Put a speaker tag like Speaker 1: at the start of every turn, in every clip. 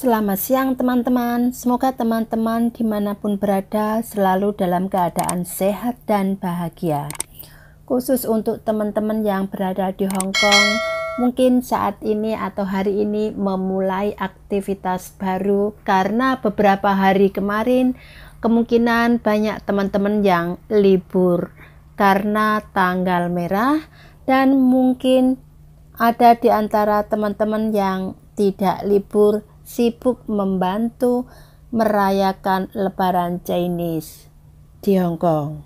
Speaker 1: Selamat siang teman-teman, semoga teman-teman dimanapun berada selalu dalam keadaan sehat dan bahagia. Khusus untuk teman-teman yang berada di Hong Kong, mungkin saat ini atau hari ini memulai aktivitas baru karena beberapa hari kemarin kemungkinan banyak teman-teman yang libur karena tanggal merah dan mungkin ada di antara teman-teman yang tidak libur sibuk membantu merayakan lebaran Chinese di Hong Kong.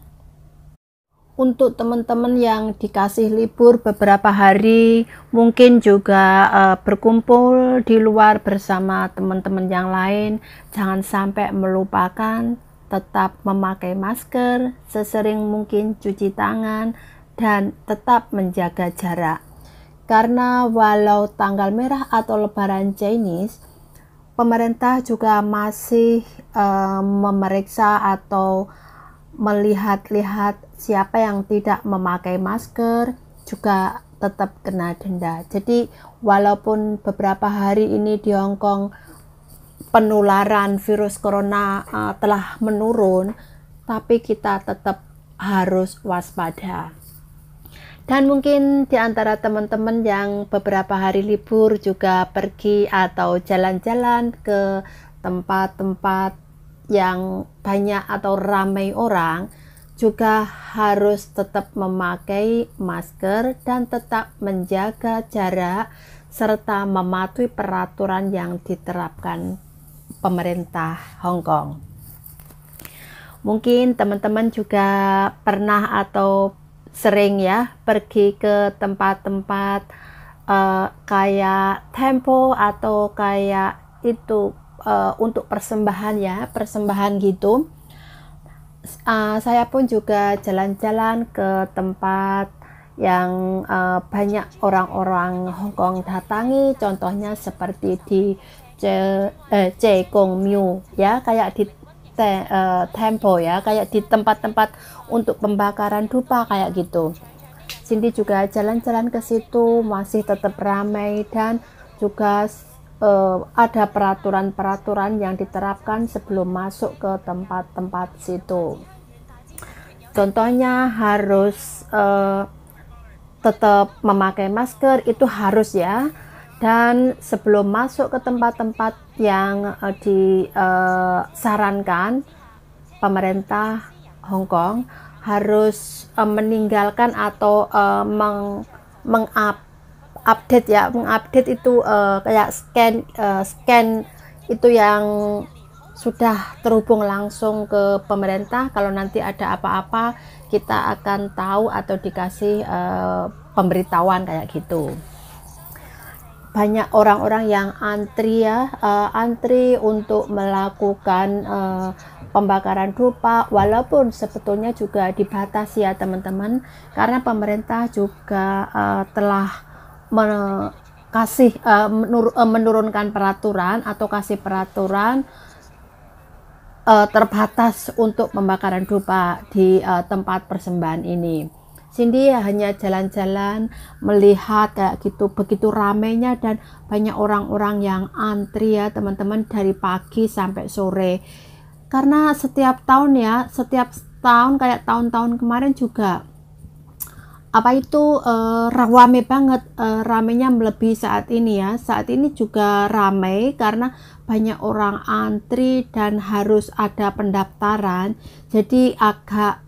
Speaker 1: Untuk teman-teman yang dikasih libur beberapa hari, mungkin juga uh, berkumpul di luar bersama teman-teman yang lain, jangan sampai melupakan tetap memakai masker, sesering mungkin cuci tangan, dan tetap menjaga jarak. Karena walau tanggal merah atau lebaran Chinese, pemerintah juga masih uh, memeriksa atau melihat-lihat siapa yang tidak memakai masker juga tetap kena denda. Jadi walaupun beberapa hari ini di Hong Kong penularan virus corona uh, telah menurun, tapi kita tetap harus waspada. Dan mungkin di antara teman-teman yang beberapa hari libur juga pergi atau jalan-jalan ke tempat-tempat yang banyak atau ramai orang juga harus tetap memakai masker dan tetap menjaga jarak serta mematuhi peraturan yang diterapkan pemerintah Hong Kong. Mungkin teman-teman juga pernah atau sering ya pergi ke tempat-tempat uh, kayak tempo atau kayak itu uh, untuk persembahan ya persembahan gitu uh, saya pun juga jalan-jalan ke tempat yang uh, banyak orang-orang Hong Kong datangi contohnya seperti di Ce, eh, Miu ya kayak di te, uh, tempo ya kayak di tempat-tempat untuk pembakaran dupa kayak gitu Cindy juga jalan-jalan ke situ masih tetap ramai dan juga uh, ada peraturan-peraturan yang diterapkan sebelum masuk ke tempat-tempat situ contohnya harus uh, eh, tetap memakai masker itu harus ya dan sebelum masuk ke tempat-tempat yang uh, eh, disarankan eh, pemerintah Hong Kong harus uh, meninggalkan atau uh, meng mengupdate ya mengupdate itu uh, kayak scan uh, scan itu yang sudah terhubung langsung ke pemerintah kalau nanti ada apa-apa kita akan tahu atau dikasih uh, pemberitahuan kayak gitu banyak orang-orang yang antri ya uh, antri untuk melakukan uh, pembakaran dupa walaupun sebetulnya juga dibatasi ya teman-teman karena pemerintah juga uh, telah men kasih uh, menur uh, menurunkan peraturan atau kasih peraturan uh, terbatas untuk pembakaran dupa di uh, tempat persembahan ini. Cindy hanya jalan-jalan melihat kayak gitu begitu ramenya dan banyak orang-orang yang antri ya teman-teman dari pagi sampai sore karena setiap tahun ya setiap tahun kayak tahun-tahun kemarin juga apa itu e, rame banget e, ramenya melebihi saat ini ya saat ini juga ramai karena banyak orang antri dan harus ada pendaftaran jadi agak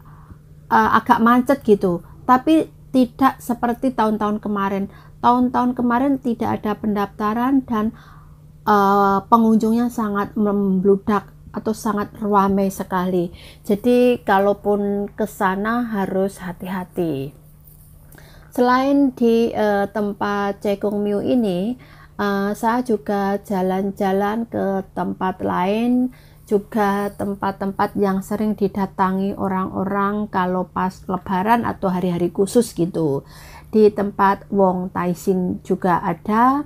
Speaker 1: e, agak macet gitu tapi tidak seperti tahun-tahun kemarin. Tahun-tahun kemarin tidak ada pendaftaran dan uh, pengunjungnya sangat membludak atau sangat ramai sekali. Jadi kalaupun ke sana harus hati-hati. Selain di uh, tempat Cekung Miu ini, uh, saya juga jalan-jalan ke tempat lain juga tempat-tempat yang sering didatangi orang-orang kalau pas lebaran atau hari-hari khusus gitu. Di tempat Wong Taisin juga ada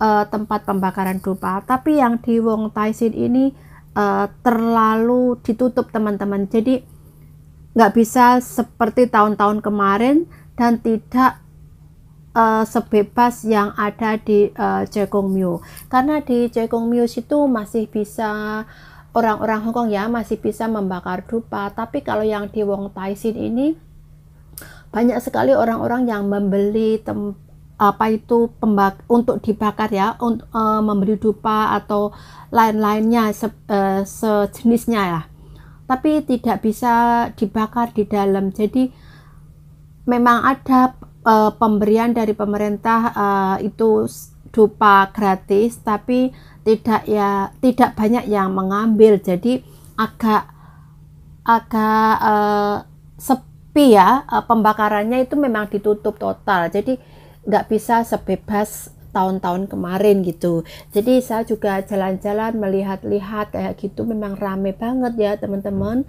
Speaker 1: uh, tempat pembakaran dupa, tapi yang di Wong Taisin ini uh, terlalu ditutup teman-teman. Jadi nggak bisa seperti tahun-tahun kemarin dan tidak uh, sebebas yang ada di uh, Mio Karena di Mio situ masih bisa orang-orang Hongkong ya masih bisa membakar dupa tapi kalau yang di Wong Tai Sin ini banyak sekali orang-orang yang membeli tem, apa itu pembak untuk dibakar ya untuk uh, e, membeli dupa atau lain-lainnya se, uh, sejenisnya ya tapi tidak bisa dibakar di dalam jadi memang ada uh, pemberian dari pemerintah uh, itu dupa gratis tapi tidak ya tidak banyak yang mengambil jadi agak agak eh, sepi ya eh, pembakarannya itu memang ditutup total jadi nggak bisa sebebas tahun-tahun kemarin gitu jadi saya juga jalan-jalan melihat-lihat kayak gitu memang rame banget ya teman-teman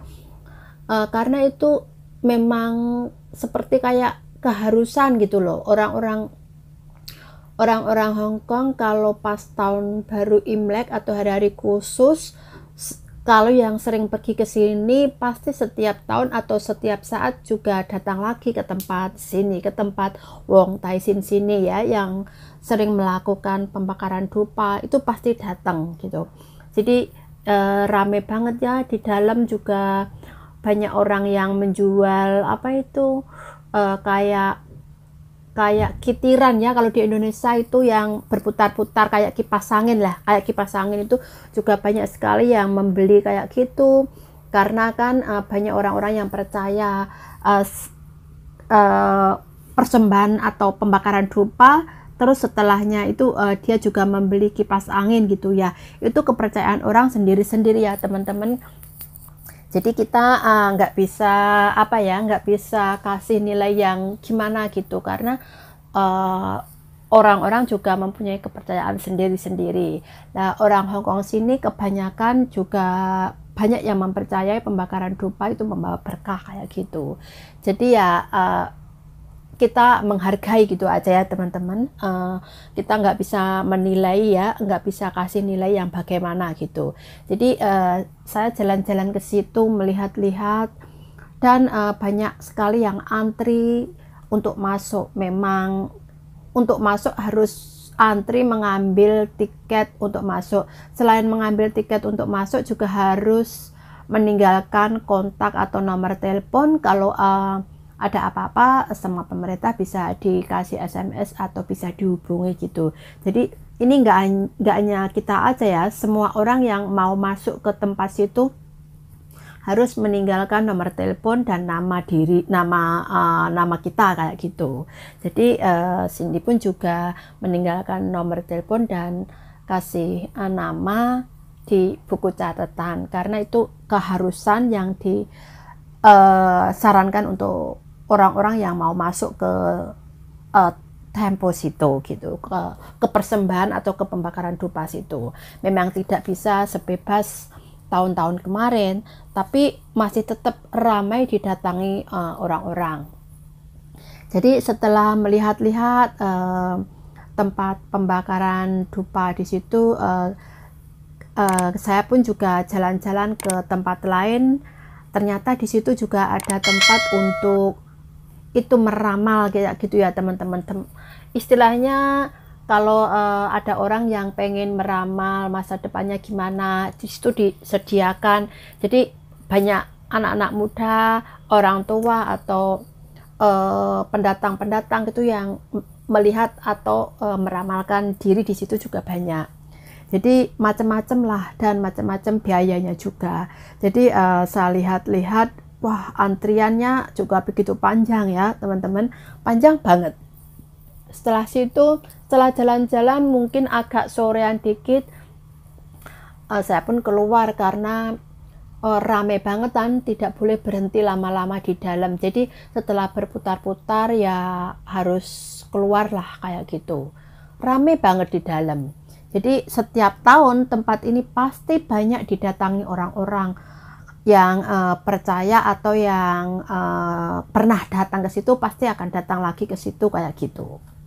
Speaker 1: eh, karena itu memang seperti kayak keharusan gitu loh orang-orang orang-orang Hong Kong kalau pas tahun baru Imlek atau hari-hari khusus kalau yang sering pergi ke sini pasti setiap tahun atau setiap saat juga datang lagi ke tempat sini, ke tempat Wong Tai Sin sini ya yang sering melakukan pembakaran dupa itu pasti datang gitu. Jadi e, rame banget ya di dalam juga banyak orang yang menjual apa itu e, kayak kayak kitiran ya kalau di Indonesia itu yang berputar-putar kayak kipas angin lah kayak kipas angin itu juga banyak sekali yang membeli kayak gitu karena kan uh, banyak orang-orang yang percaya uh, uh, persembahan atau pembakaran dupa terus setelahnya itu uh, dia juga membeli kipas angin gitu ya itu kepercayaan orang sendiri-sendiri ya teman-teman jadi kita eh, nggak uh, bisa apa ya, nggak bisa kasih nilai yang gimana gitu karena uh, orang-orang juga mempunyai kepercayaan sendiri-sendiri. Nah, orang Hong Kong sini kebanyakan juga banyak yang mempercayai pembakaran dupa itu membawa berkah kayak gitu. Jadi ya uh, kita menghargai gitu aja ya teman-teman uh, kita nggak bisa menilai ya nggak bisa kasih nilai yang bagaimana gitu jadi uh, saya jalan-jalan ke situ melihat-lihat dan uh, banyak sekali yang antri untuk masuk memang untuk masuk harus antri mengambil tiket untuk masuk selain mengambil tiket untuk masuk juga harus meninggalkan kontak atau nomor telepon kalau uh, ada apa-apa sama pemerintah bisa dikasih SMS atau bisa dihubungi gitu. Jadi ini nggak nggak hanya kita aja ya, semua orang yang mau masuk ke tempat situ harus meninggalkan nomor telepon dan nama diri nama uh, nama kita kayak gitu. Jadi uh, Cindy pun juga meninggalkan nomor telepon dan kasih uh, nama di buku catatan karena itu keharusan yang disarankan uh, untuk orang-orang yang mau masuk ke uh, situ gitu ke, ke persembahan atau ke pembakaran dupa situ memang tidak bisa sebebas tahun-tahun kemarin tapi masih tetap ramai didatangi eh, orang-orang uh, jadi setelah melihat-lihat uh, tempat pembakaran dupa di situ uh, uh, saya pun juga jalan-jalan ke tempat lain ternyata di situ juga ada tempat untuk itu meramal kayak gitu ya teman-teman istilahnya kalau uh, ada orang yang pengen meramal masa depannya gimana disitu disediakan jadi banyak anak-anak muda orang tua atau eh, pendatang-pendatang uh, itu yang melihat atau uh, meramalkan diri di situ juga banyak jadi macam-macam lah dan macam-macam biayanya juga jadi uh, saya lihat-lihat wah antriannya juga begitu panjang ya teman-teman panjang banget setelah situ setelah jalan-jalan mungkin agak sorean dikit uh, saya pun keluar karena uh, rame banget dan tidak boleh berhenti lama-lama di dalam jadi setelah berputar-putar ya harus keluar lah kayak gitu rame banget di dalam jadi setiap tahun tempat ini pasti banyak didatangi orang-orang yang uh, percaya atau yang uh, pernah datang ke situ pasti akan datang lagi ke situ kayak gitu.